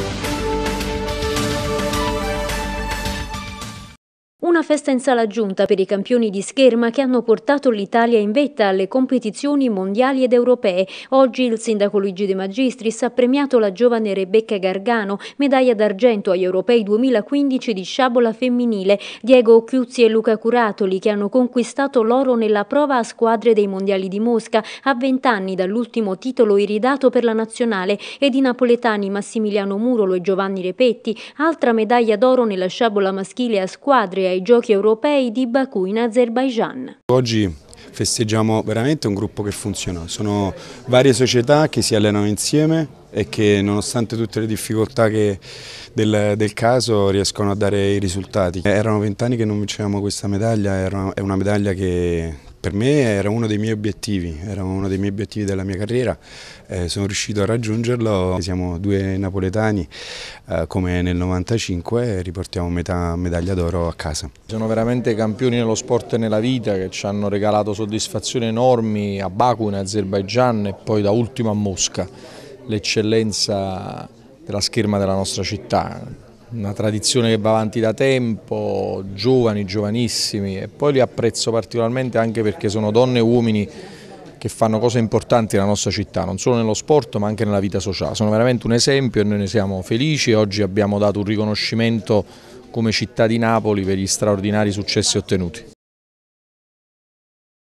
Thank you. Una festa in sala giunta per i campioni di scherma che hanno portato l'Italia in vetta alle competizioni mondiali ed europee. Oggi il sindaco Luigi De Magistris ha premiato la giovane Rebecca Gargano, medaglia d'argento agli europei 2015 di sciabola femminile, Diego Chiuzzi e Luca Curatoli che hanno conquistato l'oro nella prova a squadre dei mondiali di Mosca a 20 anni dall'ultimo titolo iridato per la nazionale ed i napoletani Massimiliano Murolo e Giovanni Repetti, altra medaglia d'oro nella sciabola maschile a squadre ai Giochi Europei di Baku in Azerbaijan. Oggi festeggiamo veramente un gruppo che funziona, sono varie società che si allenano insieme e che nonostante tutte le difficoltà del, del, caso riescono a dare i risultati. Erano vent'anni che non vincevamo questa medaglia, è una medaglia che per me era uno dei miei obiettivi, era uno dei miei obiettivi della mia carriera, eh, sono riuscito a raggiungerlo, siamo due napoletani eh, come nel 95 e riportiamo metà medaglia d'oro a casa. Sono veramente campioni nello sport e nella vita che ci hanno regalato soddisfazioni enormi a Baku in Azerbaijan e poi da ultimo a Mosca, l'eccellenza della scherma della nostra città una tradizione che va avanti da tempo, giovani, giovanissimi e poi li apprezzo particolarmente anche perché sono donne e uomini che fanno cose importanti nella nostra città, non solo nello sport ma anche nella vita sociale. Sono veramente un esempio e noi ne siamo felici. Oggi abbiamo dato un riconoscimento come città di Napoli per gli straordinari successi ottenuti.